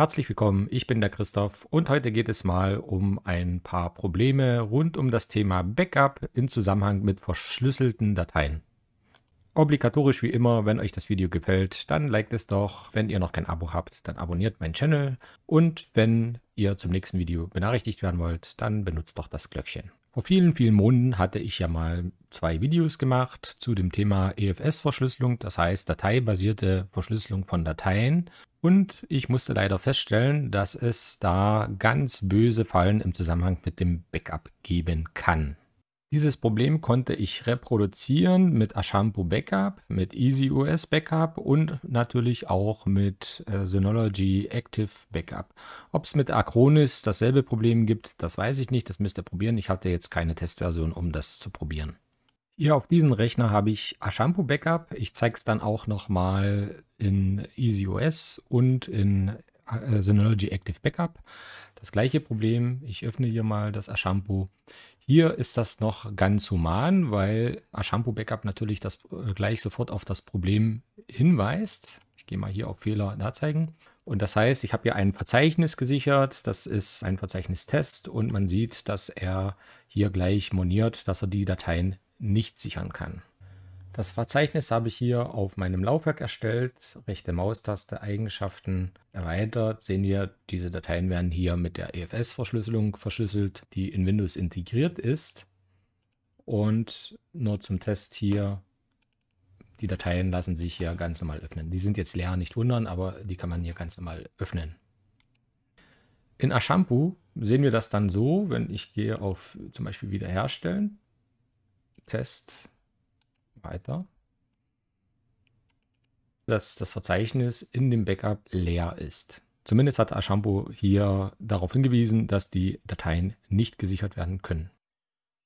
Herzlich willkommen, ich bin der Christoph und heute geht es mal um ein paar Probleme rund um das Thema Backup im Zusammenhang mit verschlüsselten Dateien. Obligatorisch wie immer, wenn euch das Video gefällt, dann liked es doch. Wenn ihr noch kein Abo habt, dann abonniert meinen Channel. Und wenn ihr zum nächsten Video benachrichtigt werden wollt, dann benutzt doch das Glöckchen. Vor vielen, vielen Monaten hatte ich ja mal zwei Videos gemacht zu dem Thema EFS-Verschlüsselung, das heißt dateibasierte Verschlüsselung von Dateien und ich musste leider feststellen, dass es da ganz böse Fallen im Zusammenhang mit dem Backup geben kann. Dieses Problem konnte ich reproduzieren mit Ashampoo Backup, mit EasyOS Backup und natürlich auch mit äh, Synology Active Backup. Ob es mit Acronis dasselbe Problem gibt, das weiß ich nicht, das müsst ihr probieren. Ich hatte jetzt keine Testversion, um das zu probieren. Ja, auf diesem Rechner habe ich Ashampoo Backup. Ich zeige es dann auch nochmal in EasyOS und in äh, Synology Active Backup. Das gleiche Problem, ich öffne hier mal das Ashampoo. Hier ist das noch ganz human, weil Ashampoo Backup natürlich das äh, gleich sofort auf das Problem hinweist. Ich gehe mal hier auf Fehler nachzeigen. Und das heißt, ich habe hier ein Verzeichnis gesichert. Das ist ein Verzeichnistest und man sieht, dass er hier gleich moniert, dass er die Dateien nicht sichern kann. Das Verzeichnis habe ich hier auf meinem Laufwerk erstellt. Rechte Maustaste, Eigenschaften, erweitert. Sehen wir, diese Dateien werden hier mit der EFS-Verschlüsselung verschlüsselt, die in Windows integriert ist. Und nur zum Test hier, die Dateien lassen sich hier ganz normal öffnen. Die sind jetzt leer, nicht wundern, aber die kann man hier ganz normal öffnen. In Ashampoo sehen wir das dann so, wenn ich gehe auf zum Beispiel Wiederherstellen, Test weiter, dass das Verzeichnis in dem Backup leer ist. Zumindest hat Ashambo hier darauf hingewiesen, dass die Dateien nicht gesichert werden können.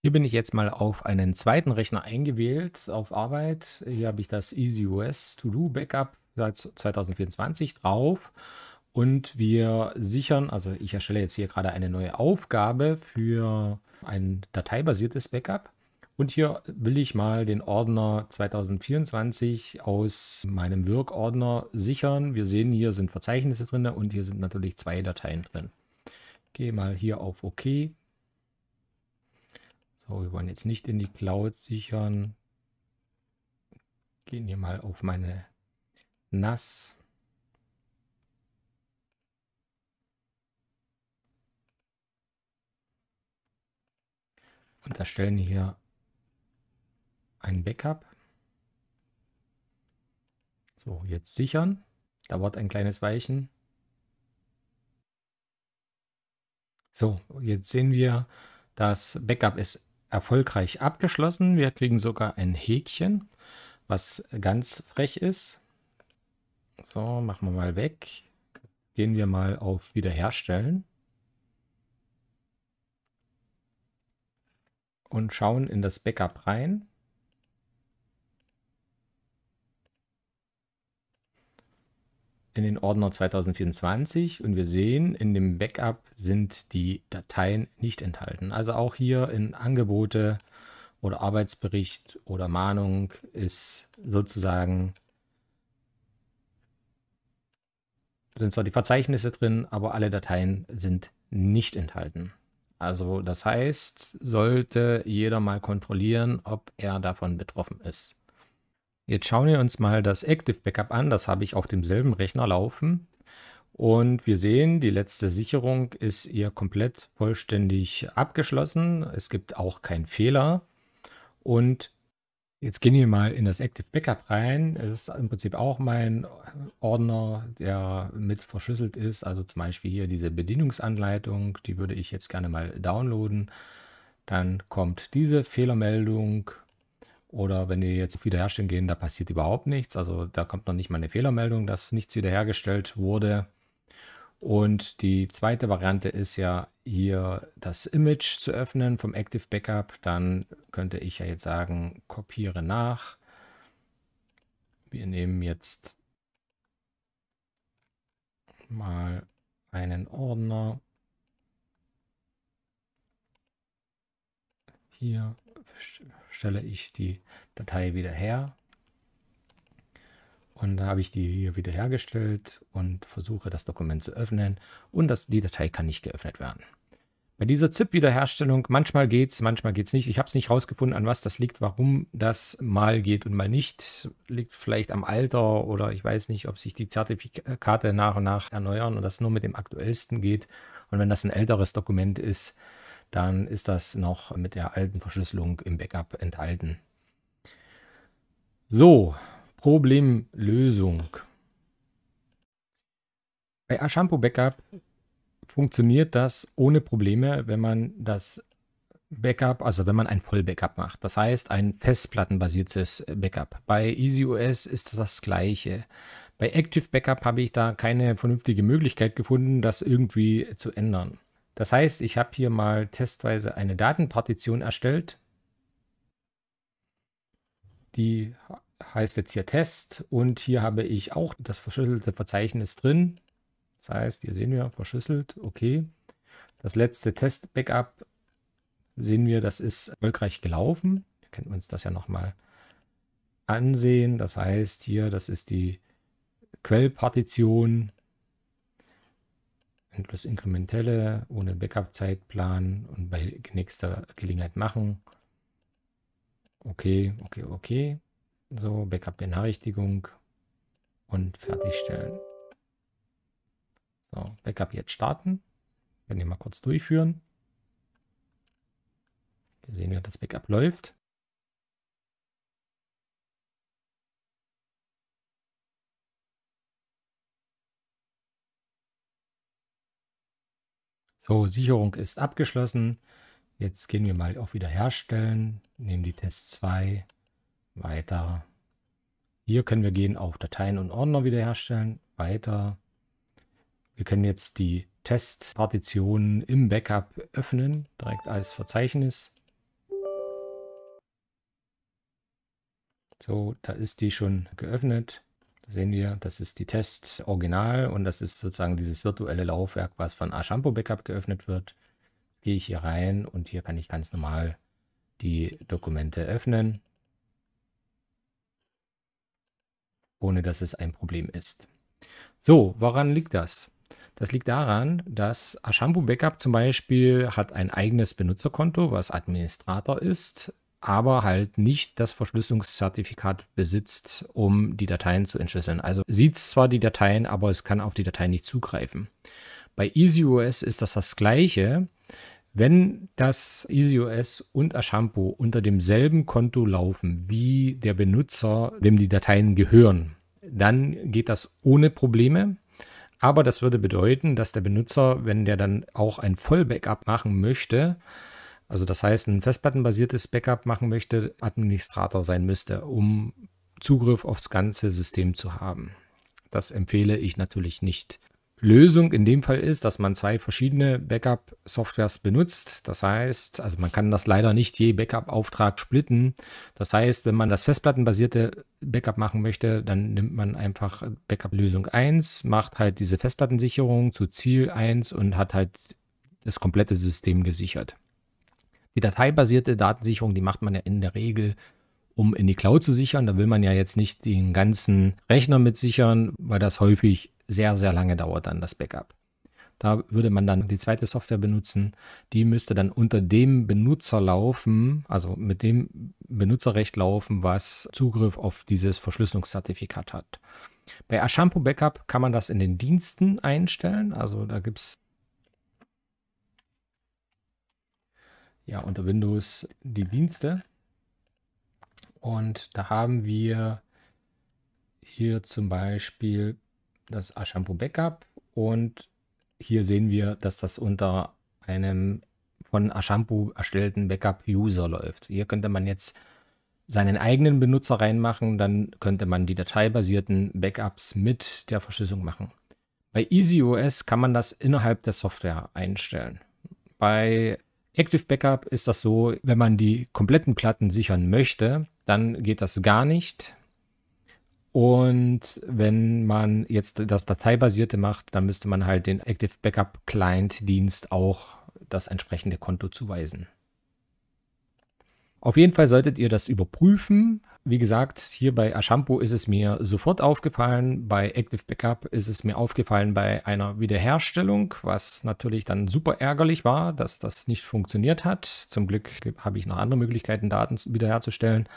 Hier bin ich jetzt mal auf einen zweiten Rechner eingewählt, auf Arbeit. Hier habe ich das EasyOS To-Do Backup seit 2024 drauf. Und wir sichern, also ich erstelle jetzt hier gerade eine neue Aufgabe für ein dateibasiertes Backup. Und hier will ich mal den Ordner 2024 aus meinem Work-Ordner sichern. Wir sehen, hier sind Verzeichnisse drin und hier sind natürlich zwei Dateien drin. gehe mal hier auf OK. So, wir wollen jetzt nicht in die Cloud sichern. Gehen hier mal auf meine NAS. und erstellen hier ein Backup. So, jetzt sichern. Dauert ein kleines Weichen. So, jetzt sehen wir, das Backup ist erfolgreich abgeschlossen. Wir kriegen sogar ein Häkchen, was ganz frech ist. So, machen wir mal weg. Gehen wir mal auf Wiederherstellen. Und schauen in das Backup rein. in den Ordner 2024 und wir sehen, in dem Backup sind die Dateien nicht enthalten. Also auch hier in Angebote oder Arbeitsbericht oder Mahnung ist sozusagen sind zwar die Verzeichnisse drin, aber alle Dateien sind nicht enthalten. Also das heißt, sollte jeder mal kontrollieren, ob er davon betroffen ist. Jetzt schauen wir uns mal das Active Backup an. Das habe ich auf demselben Rechner laufen. Und wir sehen, die letzte Sicherung ist hier komplett vollständig abgeschlossen. Es gibt auch keinen Fehler. Und jetzt gehen wir mal in das Active Backup rein. Es ist im Prinzip auch mein Ordner, der mit verschlüsselt ist. Also zum Beispiel hier diese Bedienungsanleitung, die würde ich jetzt gerne mal downloaden. Dann kommt diese Fehlermeldung oder wenn wir jetzt wiederherstellen gehen, da passiert überhaupt nichts. Also da kommt noch nicht mal eine Fehlermeldung, dass nichts wiederhergestellt wurde. Und die zweite Variante ist ja hier das Image zu öffnen vom Active Backup. Dann könnte ich ja jetzt sagen, kopiere nach. Wir nehmen jetzt mal einen Ordner Hier stelle ich die Datei wieder her. Und da habe ich die hier wieder hergestellt und versuche das Dokument zu öffnen. Und das, die Datei kann nicht geöffnet werden. Bei dieser ZIP-Wiederherstellung, manchmal geht es, manchmal geht es nicht. Ich habe es nicht rausgefunden, an was das liegt, warum das mal geht und mal nicht. Liegt vielleicht am Alter oder ich weiß nicht, ob sich die Zertifikate nach und nach erneuern und das nur mit dem aktuellsten geht. Und wenn das ein älteres Dokument ist, dann ist das noch mit der alten Verschlüsselung im Backup enthalten. So, Problemlösung. Bei Ashampoo Backup funktioniert das ohne Probleme, wenn man das Backup, also wenn man ein Vollbackup macht. Das heißt, ein festplattenbasiertes Backup. Bei EasyOS ist das das gleiche. Bei Active Backup habe ich da keine vernünftige Möglichkeit gefunden, das irgendwie zu ändern. Das heißt, ich habe hier mal testweise eine Datenpartition erstellt. Die heißt jetzt hier Test und hier habe ich auch das verschlüsselte Verzeichnis drin. Das heißt, hier sehen wir verschlüsselt, okay. Das letzte Test-Backup sehen wir, das ist erfolgreich gelaufen. Wir können uns das ja nochmal ansehen. Das heißt hier, das ist die Quellpartition und inkrementelle, ohne backup zeitplan und bei nächster Gelegenheit machen. Okay, okay, okay. So, Backup-Benachrichtigung und fertigstellen. So, Backup jetzt starten. Wenn wir mal kurz durchführen. Wir sehen ja, das Backup läuft. So, Sicherung ist abgeschlossen. Jetzt gehen wir mal auf Wiederherstellen, nehmen die Test 2, weiter. Hier können wir gehen auf Dateien und Ordner wiederherstellen, weiter. Wir können jetzt die Testpartitionen im Backup öffnen, direkt als Verzeichnis. So, da ist die schon geöffnet. Da sehen wir, das ist die Test-Original und das ist sozusagen dieses virtuelle Laufwerk, was von Ashampoo Backup geöffnet wird. Jetzt gehe ich hier rein und hier kann ich ganz normal die Dokumente öffnen, ohne dass es ein Problem ist. So, woran liegt das? Das liegt daran, dass Ashampoo Backup zum Beispiel hat ein eigenes Benutzerkonto, was Administrator ist aber halt nicht das Verschlüsselungszertifikat besitzt, um die Dateien zu entschlüsseln. Also sieht zwar die Dateien, aber es kann auf die Dateien nicht zugreifen. Bei EasyOS ist das das Gleiche. Wenn das EasyOS und Ashampoo unter demselben Konto laufen, wie der Benutzer, dem die Dateien gehören, dann geht das ohne Probleme. Aber das würde bedeuten, dass der Benutzer, wenn der dann auch ein Vollbackup machen möchte, also das heißt, ein festplattenbasiertes Backup machen möchte, Administrator sein müsste, um Zugriff aufs ganze System zu haben. Das empfehle ich natürlich nicht. Lösung in dem Fall ist, dass man zwei verschiedene Backup-Softwares benutzt. Das heißt, also man kann das leider nicht je Backup-Auftrag splitten. Das heißt, wenn man das festplattenbasierte Backup machen möchte, dann nimmt man einfach Backup-Lösung 1, macht halt diese Festplattensicherung zu Ziel 1 und hat halt das komplette System gesichert. Die dateibasierte Datensicherung, die macht man ja in der Regel, um in die Cloud zu sichern. Da will man ja jetzt nicht den ganzen Rechner mit sichern, weil das häufig sehr, sehr lange dauert dann das Backup. Da würde man dann die zweite Software benutzen. Die müsste dann unter dem Benutzer laufen, also mit dem Benutzerrecht laufen, was Zugriff auf dieses Verschlüsselungszertifikat hat. Bei Ashampoo Backup kann man das in den Diensten einstellen. Also da gibt es ja, unter Windows die Dienste. Und da haben wir hier zum Beispiel das Ashampoo Backup und hier sehen wir, dass das unter einem von Ashampoo erstellten Backup-User läuft. Hier könnte man jetzt seinen eigenen Benutzer reinmachen, dann könnte man die dateibasierten Backups mit der Verschlüsselung machen. Bei EasyOS kann man das innerhalb der Software einstellen. Bei Active Backup ist das so, wenn man die kompletten Platten sichern möchte, dann geht das gar nicht. Und wenn man jetzt das Dateibasierte macht, dann müsste man halt den Active Backup Client Dienst auch das entsprechende Konto zuweisen. Auf jeden Fall solltet ihr das überprüfen. Wie gesagt, hier bei Ashampoo ist es mir sofort aufgefallen, bei Active Backup ist es mir aufgefallen bei einer Wiederherstellung, was natürlich dann super ärgerlich war, dass das nicht funktioniert hat. Zum Glück habe ich noch andere Möglichkeiten, Daten wiederherzustellen,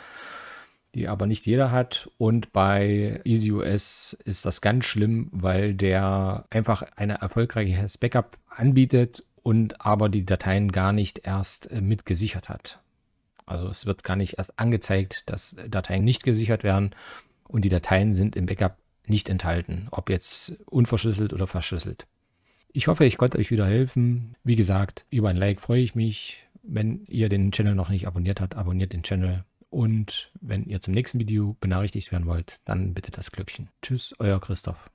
die aber nicht jeder hat. Und bei EasyOS ist das ganz schlimm, weil der einfach ein erfolgreiches Backup anbietet und aber die Dateien gar nicht erst äh, mitgesichert hat. Also es wird gar nicht erst angezeigt, dass Dateien nicht gesichert werden und die Dateien sind im Backup nicht enthalten, ob jetzt unverschlüsselt oder verschlüsselt. Ich hoffe, ich konnte euch wieder helfen. Wie gesagt, über ein Like freue ich mich. Wenn ihr den Channel noch nicht abonniert habt, abonniert den Channel. Und wenn ihr zum nächsten Video benachrichtigt werden wollt, dann bitte das Glückchen. Tschüss, euer Christoph.